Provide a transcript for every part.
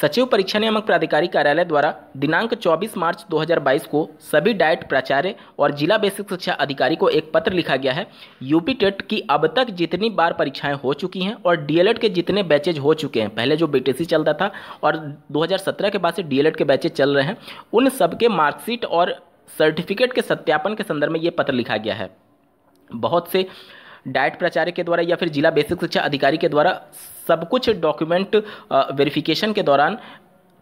सचिव परीक्षा नियामक प्राधिकारी कार्यालय द्वारा दिनांक 24 मार्च 2022 को सभी डाइट प्राचार्य और जिला बेसिक शिक्षा अधिकारी को एक पत्र लिखा गया है यूपी टेट की अब तक जितनी बार परीक्षाएं हो चुकी हैं और डीएलएड के जितने बैचेज हो चुके हैं पहले जो बीटीसी चलता था और 2017 के बाद से डीएलएड के बैचेज चल रहे हैं उन सबके मार्कशीट और सर्टिफिकेट के सत्यापन के संदर्भ में ये पत्र लिखा गया है बहुत से डाइट प्राचार्य के द्वारा या फिर जिला बेसिक शिक्षा अधिकारी के द्वारा सब कुछ डॉक्यूमेंट वेरिफिकेशन के दौरान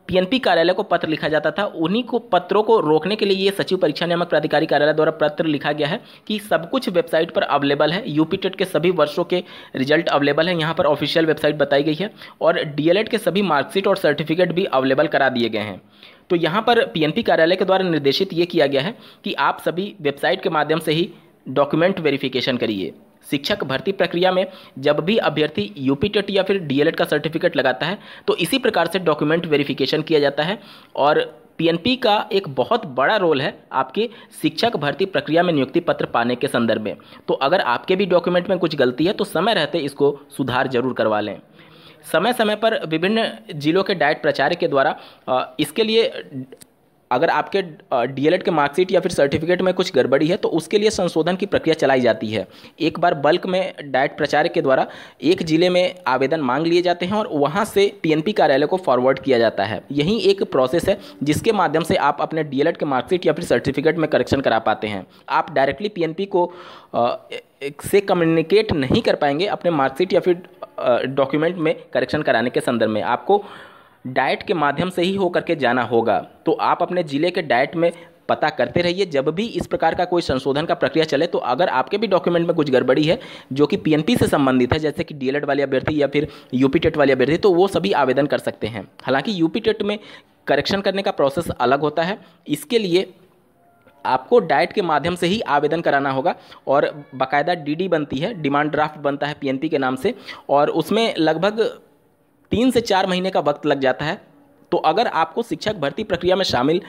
पीएनपी कार्यालय को पत्र लिखा जाता था उन्हीं को पत्रों को रोकने के लिए ये सचिव परीक्षा नियामक प्राधिकारी कार्यालय द्वारा पत्र लिखा गया है कि सब कुछ वेबसाइट पर अवेलेबल है यूपी टेट e के सभी वर्षों के रिजल्ट अवेलेबल है यहाँ पर ऑफिशियल वेबसाइट बताई गई है और डीएलएड के सभी मार्कशीट और सर्टिफिकेट भी अवेलेबल करा दिए गए हैं तो यहाँ पर पीएनपी कार्यालय के द्वारा निर्देशित ये किया गया है कि आप सभी वेबसाइट के माध्यम से ही डॉक्यूमेंट वेरिफिकेशन करिए शिक्षक भर्ती प्रक्रिया में जब भी अभ्यर्थी यूपी या फिर डीएलएड का सर्टिफिकेट लगाता है तो इसी प्रकार से डॉक्यूमेंट वेरिफिकेशन किया जाता है और पीएनपी का एक बहुत बड़ा रोल है आपके शिक्षक भर्ती प्रक्रिया में नियुक्ति पत्र पाने के संदर्भ में तो अगर आपके भी डॉक्यूमेंट में कुछ गलती है तो समय रहते इसको सुधार जरूर करवा लें समय समय पर विभिन्न जिलों के डाइट प्रचार के द्वारा इसके लिए अगर आपके डीएलएड के मार्कशीट या फिर सर्टिफिकेट में कुछ गड़बड़ी है तो उसके लिए संशोधन की प्रक्रिया चलाई जाती है एक बार बल्क में डायट प्रचार के द्वारा एक जिले में आवेदन मांग लिए जाते हैं और वहाँ से टीएनपी कार्यालय को फॉरवर्ड किया जाता है यही एक प्रोसेस है जिसके माध्यम से आप अपने डीएलएड के मार्कशीट या फिर सर्टिफिकेट में करेक्शन करा पाते हैं आप डायरेक्टली पी को से कम्युनिकेट नहीं कर पाएंगे अपने मार्कशीट या फिर डॉक्यूमेंट में करेक्शन कराने के संदर्भ में आपको डाइट के माध्यम से ही होकर के जाना होगा तो आप अपने ज़िले के डाइट में पता करते रहिए जब भी इस प्रकार का कोई संशोधन का प्रक्रिया चले तो अगर आपके भी डॉक्यूमेंट में कुछ गड़बड़ी है जो कि पीएनपी से संबंधित है जैसे कि डीएलएड वाले अभ्यर्थी या फिर यूपी टेट e वाले अभ्यर्थी तो वो सभी आवेदन कर सकते हैं हालांकि यूपी टेट e में करेक्शन करने का प्रोसेस अलग होता है इसके लिए आपको डाइट के माध्यम से ही आवेदन कराना होगा और बाकायदा डीडी बनती है डिमांड ड्राफ्ट बनता है पीएनपी के नाम से और उसमें लगभग तीन से चार महीने का वक्त लग जाता है तो अगर आपको शिक्षक भर्ती प्रक्रिया में शामिल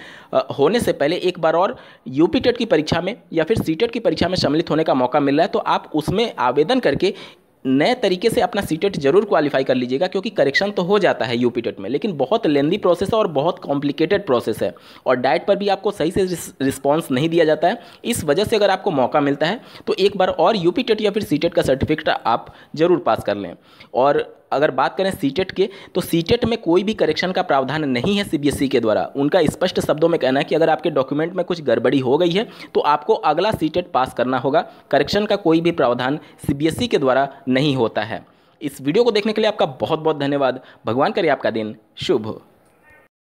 होने से पहले एक बार और यूपी टेट की परीक्षा में या फिर सी टेट की परीक्षा में सम्मिलित होने का मौका मिल रहा है तो आप उसमें आवेदन करके नए तरीके से अपना सी टेट जरूर क्वालिफाई कर लीजिएगा क्योंकि करेक्शन तो हो जाता है यूपी टेट में लेकिन बहुत लेंदी प्रोसेस है और बहुत कॉम्प्लिकेटेड प्रोसेस है और डाइट पर भी आपको सही से रिस्पॉन्स नहीं दिया जाता है इस वजह से अगर आपको मौका मिलता है तो एक बार और यूपी टेट या फिर सी टेट का सर्टिफिकेट आप जरूर पास कर लें और अगर बात करें सीटेट e के तो सीटेट e में कोई भी करेक्शन का प्रावधान नहीं है सीबीएसई e के द्वारा उनका स्पष्ट शब्दों में कहना है कि अगर आपके डॉक्यूमेंट में कुछ गड़बड़ी हो गई है तो आपको अगला सीटेट पास करना होगा करेक्शन का कोई भी प्रावधान सीबीएसई के द्वारा नहीं होता है इस वीडियो को देखने के लिए आपका बहुत बहुत धन्यवाद भगवान करिए आपका दिन शुभ हो